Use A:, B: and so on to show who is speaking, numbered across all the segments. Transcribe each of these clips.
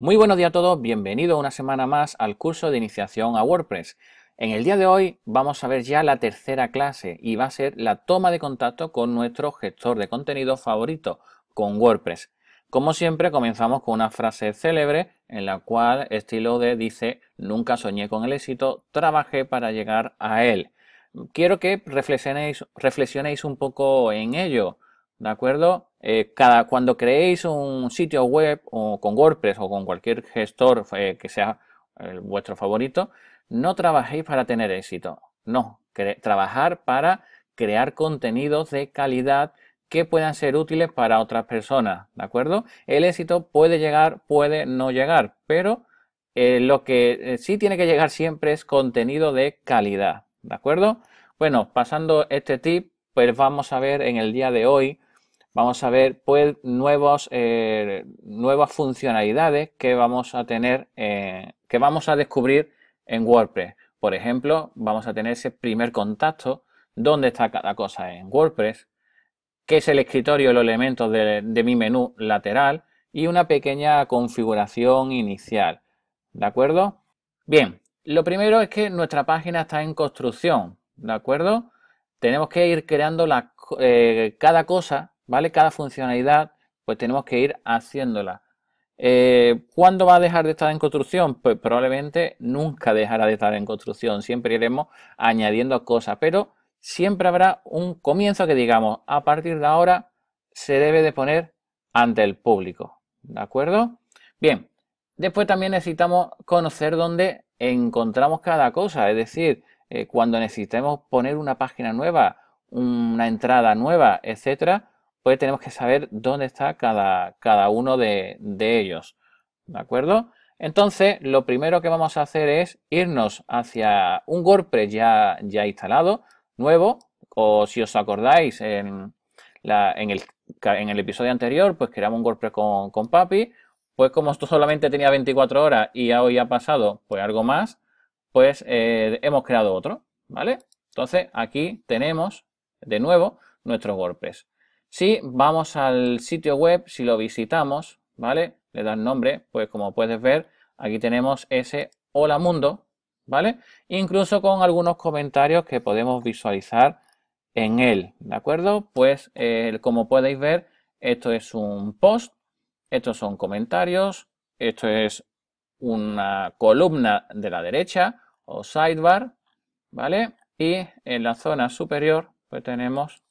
A: Muy buenos días a todos, Bienvenido una semana más al curso de iniciación a WordPress. En el día de hoy vamos a ver ya la tercera clase y va a ser la toma de contacto con nuestro gestor de contenido favorito, con WordPress. Como siempre comenzamos con una frase célebre en la cual estilo de dice nunca soñé con el éxito, trabajé para llegar a él. Quiero que reflexionéis, reflexionéis un poco en ello. ¿De acuerdo? Eh, cada, cuando creéis un sitio web o con WordPress o con cualquier gestor eh, que sea eh, vuestro favorito, no trabajéis para tener éxito. No, trabajar para crear contenidos de calidad que puedan ser útiles para otras personas, ¿de acuerdo? El éxito puede llegar, puede no llegar, pero lo que sí tiene que llegar siempre es contenido de calidad, ¿de acuerdo? Bueno, pasando este tip, pues vamos a ver en el día de hoy vamos a ver pues, nuevos, eh, nuevas funcionalidades que vamos a tener, eh, que vamos a descubrir en WordPress. Por ejemplo, vamos a tener ese primer contacto, dónde está cada cosa en WordPress, qué es el escritorio, los elementos de, mi menú lateral y una pequeña configuración inicial. ¿De acuerdo? Bien, lo primero es que nuestra página está en construcción. ¿De acuerdo? Tenemos que ir creando la, eh, cada cosa ¿vale? Cada funcionalidad, pues tenemos que ir haciéndola. Eh, ¿Cuándo va a dejar de estar en construcción? Pues probablemente nunca dejará de estar en construcción. Siempre iremos añadiendo cosas, pero siempre habrá un comienzo que digamos, a partir de ahora se debe de poner ante el público. ¿De acuerdo? Bien, después también necesitamos conocer dónde encontramos cada cosa. Es decir, eh, cuando necesitemos poner una página nueva, una entrada nueva, etcétera, pues tenemos que saber dónde está cada, cada uno de, ellos. ¿De acuerdo? Entonces, lo primero que vamos a hacer es irnos hacia un WordPress ya, ya instalado, nuevo, o si os acordáis, en, el, episodio anterior, pues creamos un WordPress con, Papi, pues como esto solamente tenía 24 horas y hoy ha pasado pues algo más, pues eh, hemos creado otro, ¿vale? Entonces, aquí tenemos de nuevo nuestro WordPress. Si vamos al sitio web, si lo visitamos, ¿vale? Le dan nombre, pues como puedes ver, aquí tenemos ese hola mundo, ¿vale? Incluso con algunos comentarios que podemos visualizar en él, ¿de acuerdo? Pues eh, como podéis ver, esto es un post, estos son comentarios, esto es una columna de la derecha o sidebar, ¿vale? Y en la zona superior pues tenemos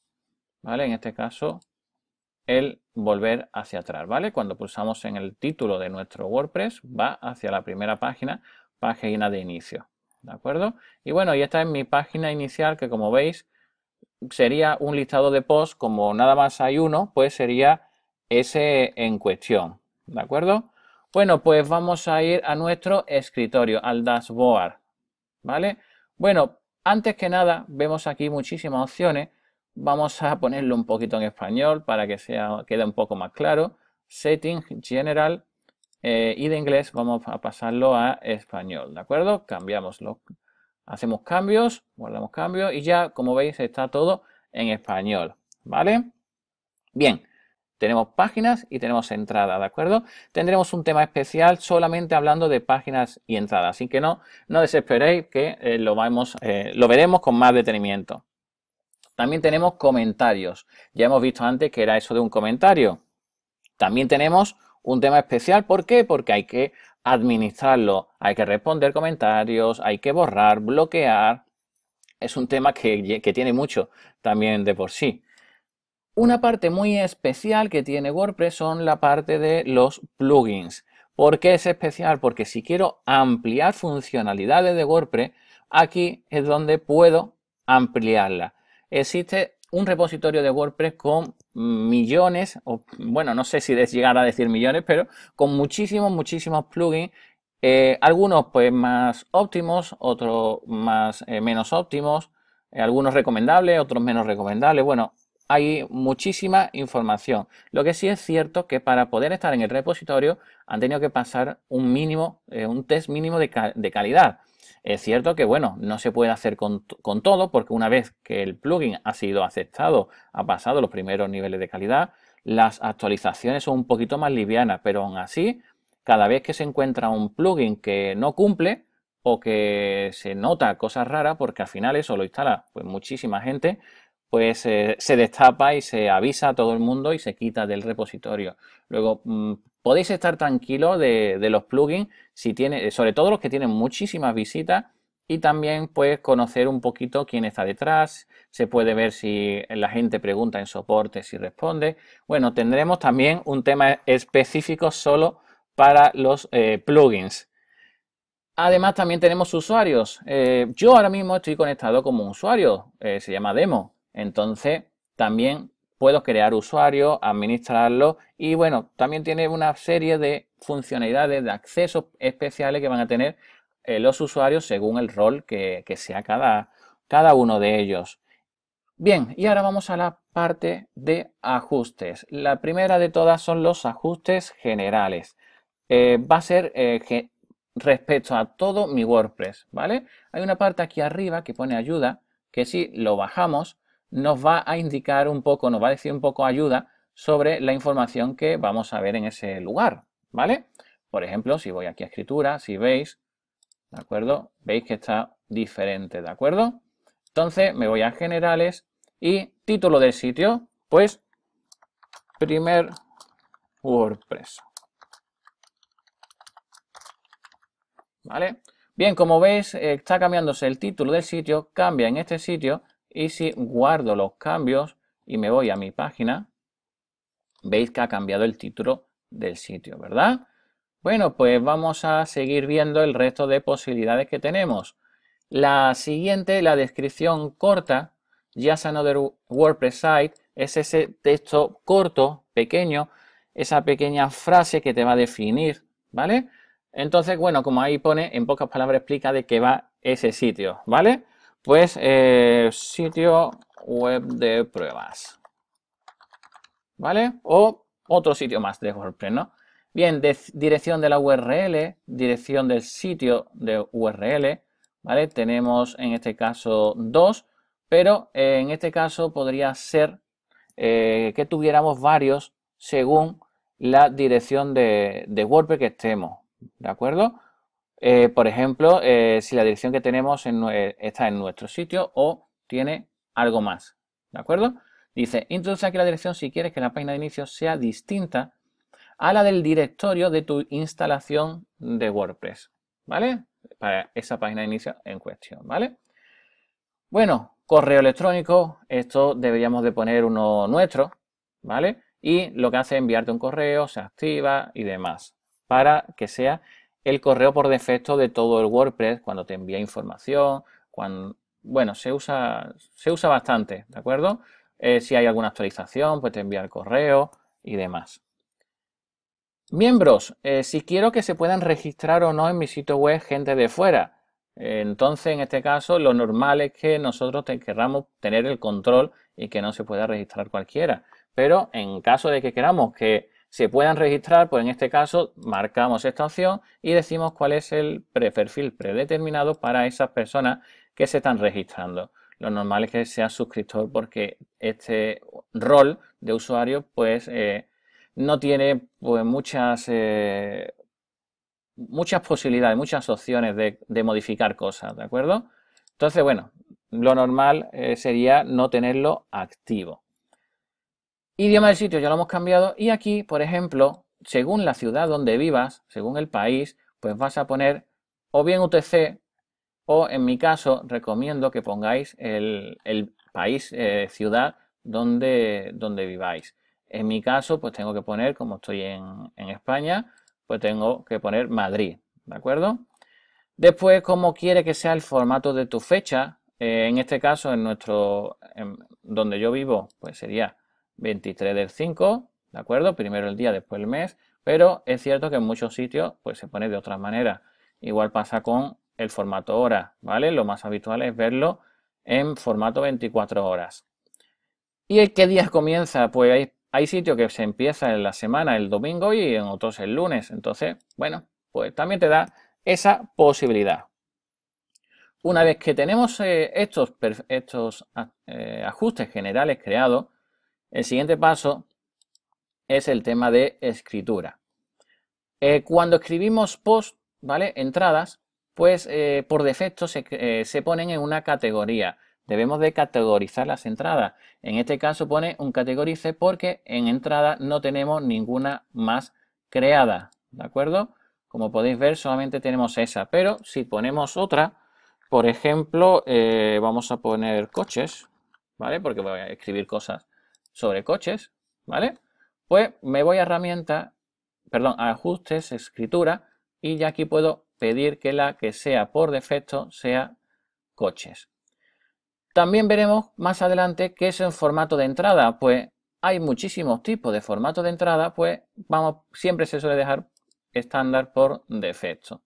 A: en este caso, el volver hacia atrás, ¿vale? Cuando pulsamos en el título de nuestro WordPress, va hacia la primera página, página de inicio, ¿de acuerdo? Y bueno, ya esta es mi página inicial que como veis sería un listado de posts, como nada más hay uno, pues sería ese en cuestión, ¿de acuerdo? Bueno, pues vamos a ir a nuestro escritorio, al dashboard, ¿vale? Bueno, antes que nada, vemos aquí muchísimas opciones Vamos a ponerlo un poquito en español para que sea, quede un poco más claro. Settings, General eh, y de inglés vamos a pasarlo a español, ¿de acuerdo? Cambiamos hacemos cambios, guardamos cambios y ya, como veis, está todo en español, ¿vale? Bien, tenemos páginas y tenemos entradas, ¿de acuerdo? Tendremos un tema especial solamente hablando de páginas y entradas, así que no, no desesperéis que eh, lo, vamos, eh, lo veremos con más detenimiento. También tenemos comentarios. Ya hemos visto antes que era eso de un comentario. También tenemos un tema especial. ¿Por qué? Porque hay que administrarlo. Hay que responder comentarios, hay que borrar, bloquear. Es un tema que, tiene mucho también de por sí. Una parte muy especial que tiene WordPress son la parte de los plugins. ¿Por qué es especial? Porque si quiero ampliar funcionalidades de WordPress, aquí es donde puedo ampliarla existe un repositorio de WordPress con millones, o bueno, no sé si llegar a decir millones, pero con muchísimos, muchísimos plugins. Eh, algunos pues más óptimos, otros más eh, menos óptimos, eh, algunos recomendables, otros menos recomendables. Bueno, hay muchísima información. Lo que sí es cierto que para poder estar en el repositorio han tenido que pasar un mínimo, un test mínimo de calidad. Es cierto que, bueno, no se puede hacer con, todo porque una vez que el plugin ha sido aceptado, ha pasado los primeros niveles de calidad, las actualizaciones son un poquito más livianas, pero aún así, cada vez que se encuentra un plugin que no cumple o que se nota cosas raras, porque al final eso lo instala pues, muchísima gente, pues eh, se destapa y se avisa a todo el mundo y se quita del repositorio. Luego, mm, podéis estar tranquilos de, los plugins, si tiene, sobre todo los que tienen muchísimas visitas y también puedes conocer un poquito quién está detrás, se puede ver si la gente pregunta en soporte, si responde. Bueno, tendremos también un tema específico solo para los eh, plugins. Además también tenemos usuarios. Eh, yo ahora mismo estoy conectado como un usuario, eh, se llama demo. Entonces también puedo crear usuarios, administrarlos y bueno, también tiene una serie de funcionalidades, de acceso especiales que van a tener eh, los usuarios según el rol que, sea cada, cada uno de ellos. Bien, y ahora vamos a la parte de ajustes. La primera de todas son los ajustes generales. Eh, va a ser que eh, respecto a todo mi WordPress, ¿vale? Hay una parte aquí arriba que pone ayuda, que si lo bajamos, nos va a indicar un poco, nos va a decir un poco ayuda sobre la información que vamos a ver en ese lugar, ¿vale? Por ejemplo, si voy aquí a escritura, si veis, ¿de acuerdo? Veis que está diferente, ¿de acuerdo? Entonces me voy a generales y título del sitio, pues primer WordPress. ¿Vale? Bien, como veis, eh, está cambiándose el título del sitio, cambia en este sitio y si guardo los cambios y me voy a mi página, veis que ha cambiado el título del sitio, ¿verdad? Bueno, pues vamos a seguir viendo el resto de posibilidades que tenemos. La siguiente, la descripción corta, Just Another WordPress Site, es ese texto corto, pequeño, esa pequeña frase que te va a definir, ¿vale? Entonces, bueno, como ahí pone, en pocas palabras explica de qué va ese sitio, ¿vale? Pues eh, sitio web de pruebas. ¿Vale? O otro sitio más de WordPress, ¿no? Bien, dirección de la URL, dirección del sitio de URL, ¿vale? Tenemos en este caso dos, pero eh, en este caso podría ser eh, que tuviéramos varios según la dirección de, de WordPress que estemos, ¿de acuerdo? Eh, por ejemplo, eh, si la dirección que tenemos está en nuestro sitio o tiene algo más. ¿De acuerdo? Dice, introduce aquí la dirección si quieres que la página de inicio sea distinta a la del directorio de tu instalación de WordPress. ¿Vale? Para esa página de inicio en cuestión. ¿Vale? Bueno, correo electrónico. Esto deberíamos de poner uno nuestro. ¿Vale? Y lo que hace es enviarte un correo, se activa y demás. Para que sea el correo por defecto de todo el WordPress cuando te envía información, cuando, bueno, se usa, se usa bastante, ¿de acuerdo? Eh, si hay alguna actualización, pues te envía el correo y demás. Miembros, eh, si quiero que se puedan registrar o no en mi sitio web gente de fuera. entonces, en este caso, lo normal es que nosotros queramos tener el control y que no se pueda registrar cualquiera. Pero en caso de que queramos que se puedan registrar, pues en este caso marcamos esta opción y decimos cuál es el perfil predeterminado para esas personas que se están registrando. Lo normal es que sea suscriptor porque este rol de usuario pues eh, no tiene pues, muchas, eh, muchas posibilidades, muchas opciones de, modificar cosas, ¿de acuerdo? Entonces, bueno, lo normal eh, sería no tenerlo activo. Idioma del sitio ya lo hemos cambiado y aquí, por ejemplo, según la ciudad donde vivas, según el país, pues vas a poner o bien UTC o en mi caso recomiendo que pongáis el, país, eh, ciudad donde, donde viváis. En mi caso, pues tengo que poner, como estoy en, España, pues tengo que poner Madrid, ¿de acuerdo? Después, como quiere que sea el formato de tu fecha. Eh, en este caso, en nuestro, donde yo vivo, pues sería 23 del 5, ¿de acuerdo? Primero el día, después el mes, pero es cierto que en muchos sitios pues se pone de otra manera. Igual pasa con el formato hora, ¿vale? Lo más habitual es verlo en formato 24 horas. ¿Y el qué días comienza? Pues hay, sitios que se empieza en la semana el domingo y en otros el lunes. Entonces, bueno, pues también te da esa posibilidad. Una vez que tenemos eh, estos, eh, ajustes generales creados, el siguiente paso es el tema de escritura. Eh, cuando escribimos post, ¿vale? Entradas, pues eh, por defecto se, eh, se, ponen en una categoría. Debemos de categorizar las entradas. En este caso pone un categorice porque en entrada no tenemos ninguna más creada. ¿De acuerdo? Como podéis ver solamente tenemos esa. Pero si ponemos otra, por ejemplo, vamos a poner coches, ¿vale? Porque voy a escribir cosas sobre coches, ¿vale? Pues me voy a herramienta. perdón, ajustes, escritura, y ya aquí puedo pedir que la que sea por defecto sea coches. También veremos más adelante qué es el formato de entrada, pues hay muchísimos tipos de formato de entrada, pues vamos, siempre se suele dejar estándar por defecto.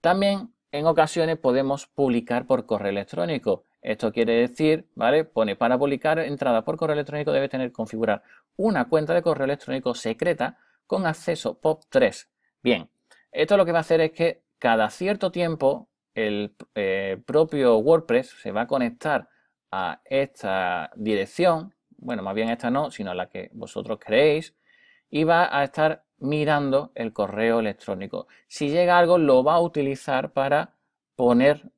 A: También en ocasiones podemos publicar por correo electrónico. Esto quiere decir, ¿vale? Pone, para publicar entrada por correo electrónico debe tener configurar una cuenta de correo electrónico secreta con acceso POP3. Bien, esto lo que va a hacer es que cada cierto tiempo el eh, propio WordPress se va a conectar a esta dirección, bueno, más bien esta no, sino la que vosotros creéis, y va a estar mirando el correo electrónico. Si llega algo, lo va a utilizar para poner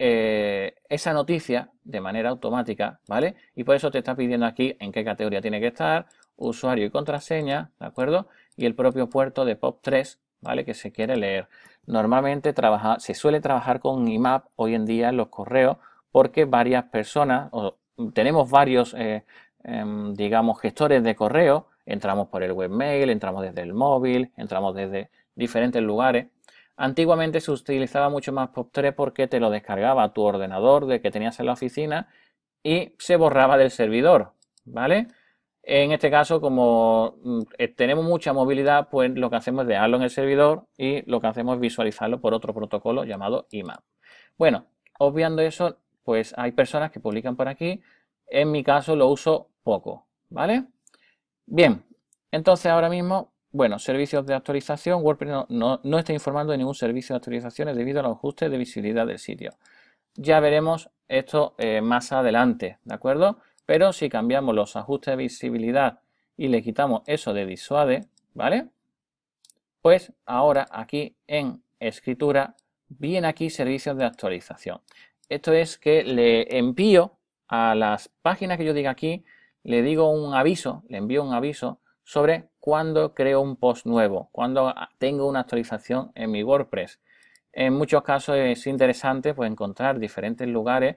A: eh, esa noticia de manera automática, ¿vale? Y por eso te está pidiendo aquí en qué categoría tiene que estar, usuario y contraseña, ¿de acuerdo? Y el propio puerto de POP3, ¿vale? Que se quiere leer. Normalmente trabaja, se suele trabajar con IMAP hoy en día en los correos porque varias personas, o tenemos varios, eh, em, digamos, gestores de correo, entramos por el webmail, entramos desde el móvil, entramos desde diferentes lugares Antiguamente se utilizaba mucho más POP3 porque te lo descargaba a tu ordenador de que tenías en la oficina y se borraba del servidor, ¿vale? En este caso, como mm, eh, tenemos mucha movilidad, pues lo que hacemos es dejarlo en el servidor y lo que hacemos es visualizarlo por otro protocolo llamado IMAP. Bueno, obviando eso, pues hay personas que publican por aquí. En mi caso lo uso poco, ¿vale? Bien, entonces ahora mismo bueno, servicios de actualización. WordPress no, está informando de ningún servicio de actualizaciones debido a los ajustes de visibilidad del sitio. Ya veremos esto eh, más adelante, ¿de acuerdo? Pero si cambiamos los ajustes de visibilidad y le quitamos eso de disuade, ¿vale? Pues ahora aquí en escritura viene aquí servicios de actualización. Esto es que le envío a las páginas que yo diga aquí, le digo un aviso, le envío un aviso sobre cuándo creo un post nuevo, cuándo tengo una actualización en mi WordPress. En muchos casos es interesante pues, encontrar diferentes lugares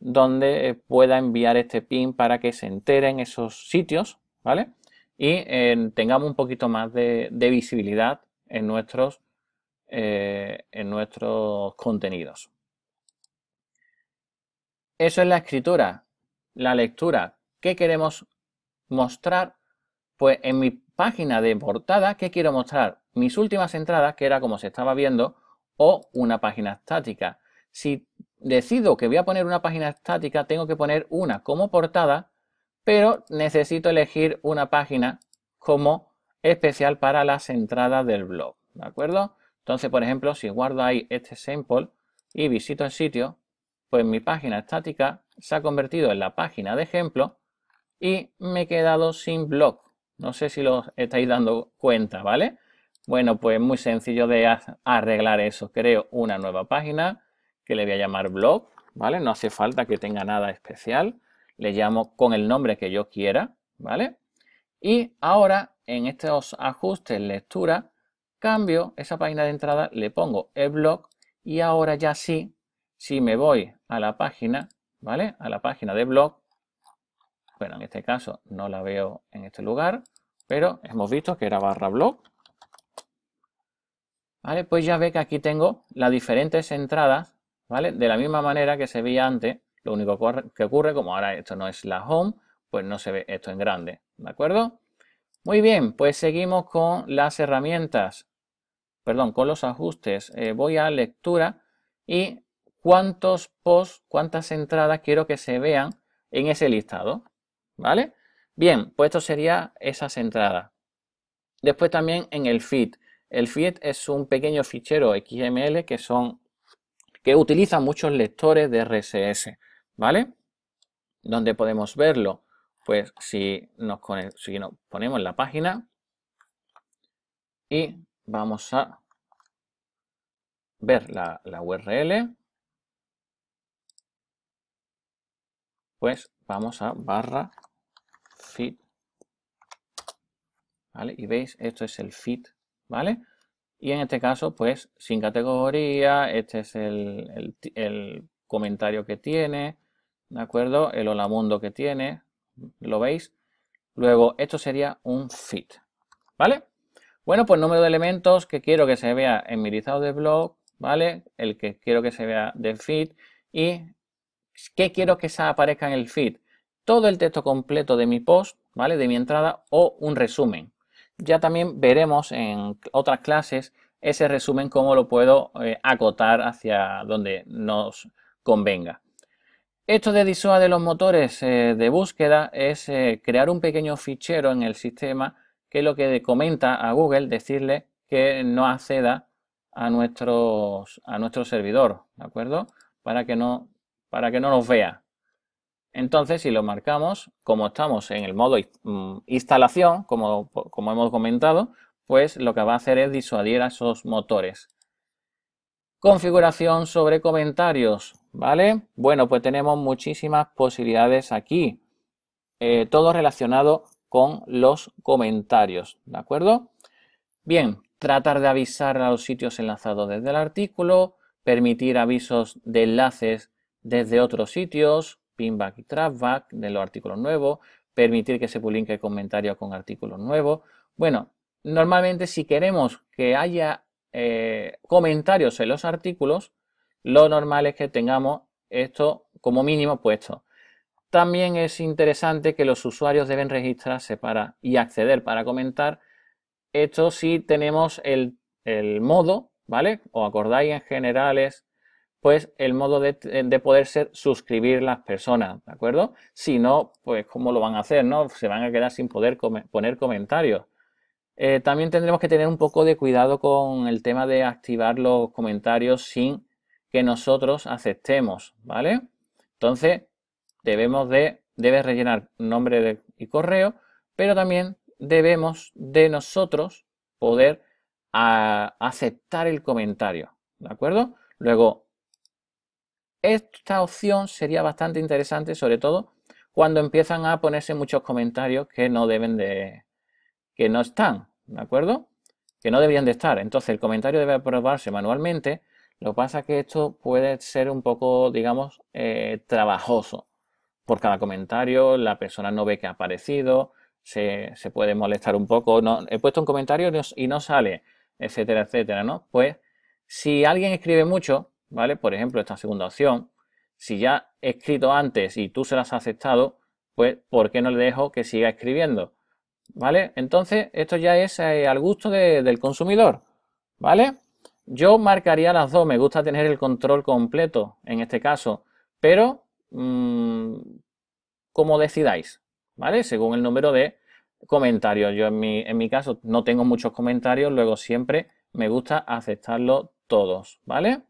A: donde eh, pueda enviar este pin para que se enteren esos sitios, ¿vale? Y eh, tengamos un poquito más de, visibilidad en nuestros, eh, en nuestros contenidos. Eso es la escritura, la lectura. ¿Qué queremos mostrar pues en mi página de portada, ¿qué quiero mostrar? Mis últimas entradas, que era como se estaba viendo, o una página estática. Si decido que voy a poner una página estática, tengo que poner una como portada, pero necesito elegir una página como especial para las entradas del blog, ¿de acuerdo? Entonces, por ejemplo, si guardo ahí este sample y visito el sitio, pues mi página estática se ha convertido en la página de ejemplo y me he quedado sin blog, no sé si lo estáis dando cuenta, ¿vale? Bueno, pues muy sencillo de arreglar eso. Creo una nueva página que le voy a llamar blog, ¿vale? No hace falta que tenga nada especial. Le llamo con el nombre que yo quiera, ¿vale? Y ahora en estos ajustes lectura cambio esa página de entrada, le pongo el blog y ahora ya sí, si me voy a la página, ¿vale? A la página de blog, bueno, en este caso no la veo en este lugar, pero hemos visto que era barra blog. ¿Vale? Pues ya ve que aquí tengo las diferentes entradas, ¿vale? De la misma manera que se veía antes. Lo único que ocurre, como ahora esto no es la home, pues no se ve esto en grande, ¿de acuerdo? Muy bien, pues seguimos con las herramientas, perdón, con los ajustes. Eh, voy a lectura y cuántos posts, cuántas entradas quiero que se vean en ese listado. ¿Vale? Bien, pues esto sería esas entradas. Después también en el feed. El feed es un pequeño fichero XML que son que utilizan muchos lectores de RSS, ¿vale? Donde podemos verlo, pues si nos, si ponemos la página y vamos a ver la, la URL, pues vamos a barra fit ¿vale? Y veis, esto es el fit ¿vale? Y en este caso, pues, sin categoría, este es el, comentario que tiene, ¿de acuerdo? El hola mundo que tiene, ¿lo veis? Luego, esto sería un fit ¿vale? Bueno, pues número de elementos que quiero que se vea en mi listado de blog, ¿vale? El que quiero que se vea del fit y qué quiero que se aparezca en el fit? todo el texto completo de mi post, ¿vale? De mi entrada o un resumen. Ya también veremos en otras clases ese resumen cómo lo puedo eh, acotar hacia donde nos convenga. Esto de DISOA de los motores eh, de búsqueda es eh, crear un pequeño fichero en el sistema que es lo que comenta a Google, decirle que no acceda a, a nuestro servidor, ¿de acuerdo? Para que no, para que no nos vea, entonces, si lo marcamos, como estamos en el modo mm, instalación, como, hemos comentado, pues lo que va a hacer es disuadir a esos motores. Configuración sobre comentarios, ¿vale? Bueno, pues tenemos muchísimas posibilidades aquí. Eh, todo relacionado con los comentarios, ¿de acuerdo? Bien, tratar de avisar a los sitios enlazados desde el artículo, permitir avisos de enlaces desde otros sitios, pinback y trackback de los artículos nuevos, permitir que se publique comentarios con artículos nuevos. Bueno, normalmente si queremos que haya eh, comentarios en los artículos, lo normal es que tengamos esto como mínimo puesto. También es interesante que los usuarios deben registrarse para y acceder para comentar. Esto si tenemos el, el modo, ¿vale? O acordáis en generales pues el modo eh, de, poder ser suscribir las personas, ¿de acuerdo? Si no, pues cómo lo van a hacer, ¿no? Se van a quedar sin poder poner comentarios. Eh, también tendremos que tener un poco de cuidado con el tema de activar los comentarios sin que nosotros aceptemos, ¿vale? Entonces, debemos de, debes rellenar nombre y correo, pero también debemos de nosotros poder ah, aceptar el comentario, ¿de acuerdo? Luego, esta opción sería bastante interesante, sobre todo cuando empiezan a ponerse muchos comentarios que no deben de... que no están, ¿de acuerdo? Que no deberían de estar. Entonces el comentario debe aprobarse manualmente. Lo que pasa es que esto puede ser un poco, digamos, eh, trabajoso. Por cada comentario la persona no ve que ha aparecido, se, se puede molestar un poco. No, he puesto un comentario y no sale, etcétera, etcétera, ¿no? Pues si alguien escribe mucho, ¿vale? Por ejemplo, esta segunda opción. Si ya he escrito antes y tú se las has aceptado, pues ¿por qué no le dejo que siga escribiendo? ¿Vale? Entonces, esto ya es eh, al gusto del consumidor, ¿vale? Yo marcaría las dos, me gusta tener el control completo en este caso, pero mm, como decidáis, ¿vale? Según el número de comentarios. Yo en mi, en mi caso no tengo muchos comentarios, luego siempre me gusta aceptarlo todos, ¿vale?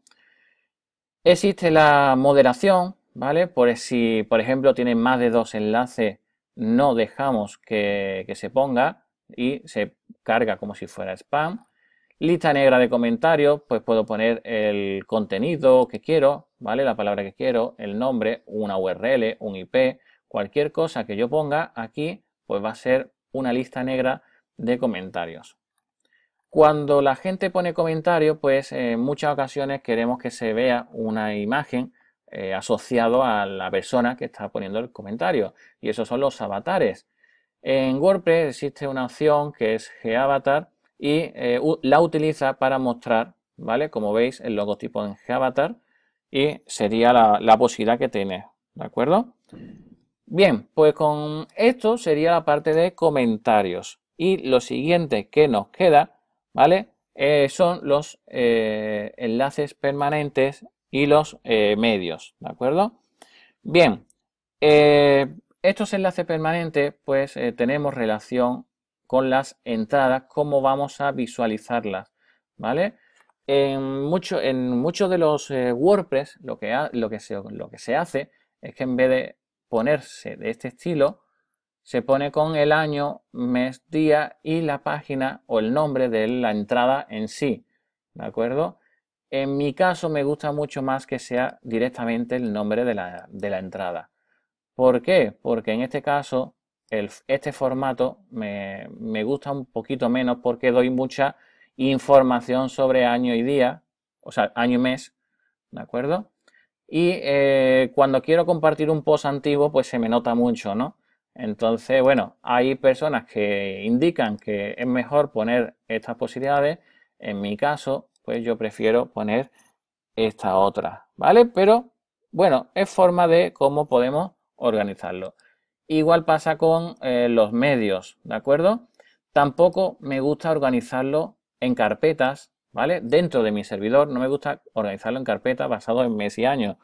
A: Existe la moderación, ¿vale? Por e, si, por ejemplo, tiene más de dos enlaces, no dejamos que se ponga y se carga como si fuera spam. Lista negra de comentarios, pues puedo poner el contenido que quiero, ¿vale? La palabra que quiero, el nombre, una URL, un IP, cualquier cosa que yo ponga aquí, pues va a ser una lista negra de comentarios. Cuando la gente pone comentarios, pues eh, en muchas ocasiones queremos que se vea una imagen asociada eh, asociado a la persona que está poniendo el comentario. Y esos son los avatares. En WordPress existe una opción que es GAvatar y eh, la utiliza para mostrar, ¿vale? Como veis, el logotipo en GAvatar y sería la posibilidad que tiene, ¿de acuerdo? Bien, pues con esto sería la parte de comentarios. Y lo siguiente que nos queda ¿vale? Eh, son los eh, enlaces permanentes y los eh, medios, ¿de acuerdo? Bien, estos enlaces permanentes, pues tenemos relación con las entradas, cómo vamos a visualizarlas, ¿vale? En, muchos de los WordPress lo que, lo que se hace es que en vez de ponerse de este estilo, se pone con el año, mes, día y la página o el nombre de la entrada en sí. ¿De acuerdo? En mi caso me gusta mucho más que sea directamente el nombre de la, entrada. ¿Por qué? Porque en este caso el, este formato me, gusta un poquito menos porque doy mucha información sobre año y día, o sea, año y mes, ¿de acuerdo? Y eh, cuando quiero compartir un post antiguo, pues se me nota mucho, ¿no? Entonces, bueno, hay personas que indican que es mejor poner estas posibilidades. En mi caso, pues yo prefiero poner esta otra, ¿vale? Pero, bueno, es forma de cómo podemos organizarlo. Igual pasa con eh, los medios, ¿de acuerdo? Tampoco me gusta organizarlo en carpetas, ¿vale? Dentro de mi servidor, no me gusta organizarlo en carpetas basado en mes y año,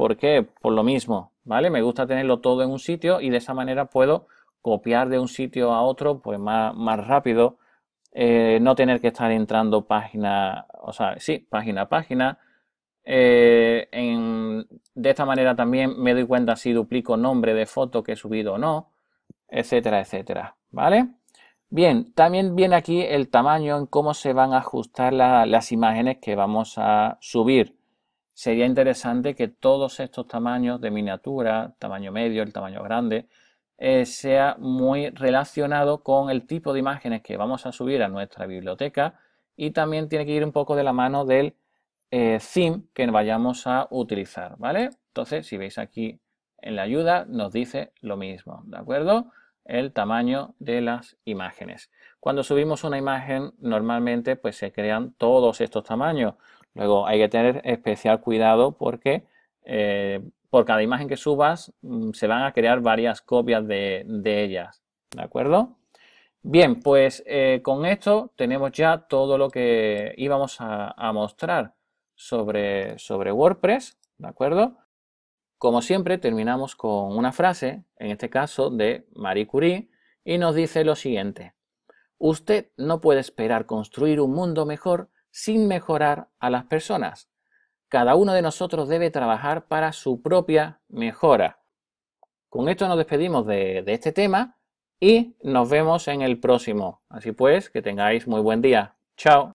A: ¿Por qué? Por lo mismo, ¿vale? Me gusta tenerlo todo en un sitio y de esa manera puedo copiar de un sitio a otro pues más, más rápido, eh, no tener que estar entrando página, o sea, sí, página a página. Eh, de esta manera también me doy cuenta si duplico nombre de foto que he subido o no, etcétera, etcétera, ¿vale? Bien, también viene aquí el tamaño en cómo se van a ajustar las imágenes que vamos a subir sería interesante que todos estos tamaños de miniatura, tamaño medio, el tamaño grande, eh, sea muy relacionado con el tipo de imágenes que vamos a subir a nuestra biblioteca y también tiene que ir un poco de la mano del eh, theme que vayamos a utilizar, ¿vale? Entonces, si veis aquí en la ayuda, nos dice lo mismo, ¿de acuerdo? El tamaño de las imágenes. Cuando subimos una imagen, normalmente pues se crean todos estos tamaños. Luego hay que tener especial cuidado porque eh, por cada imagen que subas mm, se van a crear varias copias de, ellas. ¿De acuerdo? Bien, pues eh, con esto tenemos ya todo lo que íbamos a, mostrar sobre, sobre WordPress. ¿De acuerdo? Como siempre, terminamos con una frase, en este caso de Marie Curie, y nos dice lo siguiente. Usted no puede esperar construir un mundo mejor sin mejorar a las personas. Cada uno de nosotros debe trabajar para su propia mejora. Con esto nos despedimos de, este tema y nos vemos en el próximo. Así pues, que tengáis muy buen día. Chao.